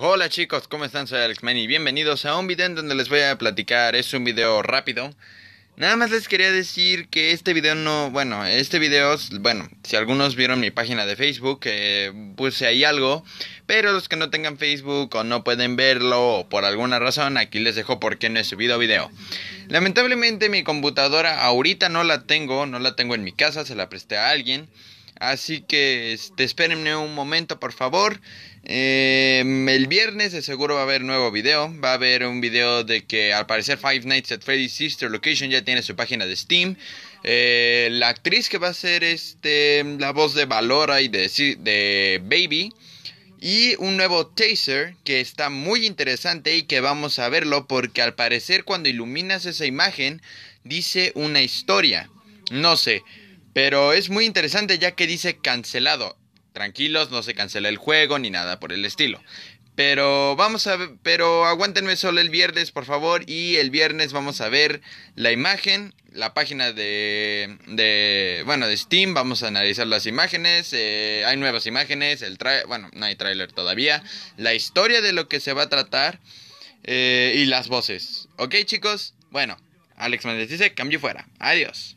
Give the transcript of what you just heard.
Hola chicos, ¿cómo están? Soy Alexman y bienvenidos a un video en donde les voy a platicar, es un video rápido Nada más les quería decir que este video no, bueno, este video, bueno, si algunos vieron mi página de Facebook, eh, puse ahí algo, pero los que no tengan Facebook o no pueden verlo o por alguna razón, aquí les dejo por qué no he subido video. Lamentablemente mi computadora ahorita no la tengo, no la tengo en mi casa, se la presté a alguien. Así que este, espérenme un momento, por favor. Em, el viernes de seguro va a haber nuevo video. Va a haber un video de que al parecer Five Nights at Freddy's Sister Location ya tiene su página de Steam. Eh, la actriz que va a ser este, la voz de Valora y de, de Baby. Y un nuevo taser que está muy interesante y que vamos a verlo porque al parecer cuando iluminas esa imagen dice una historia. No sé. Pero es muy interesante ya que dice cancelado. Tranquilos, no se cancela el juego ni nada por el estilo. Pero vamos a ver, pero aguántenme solo el viernes, por favor. Y el viernes vamos a ver la imagen, la página de, de bueno, de Steam. Vamos a analizar las imágenes. Eh, hay nuevas imágenes, el trailer. bueno, no hay tráiler todavía. La historia de lo que se va a tratar eh, y las voces. ¿Ok, chicos? Bueno, Alex Mendes dice, cambio fuera. Adiós.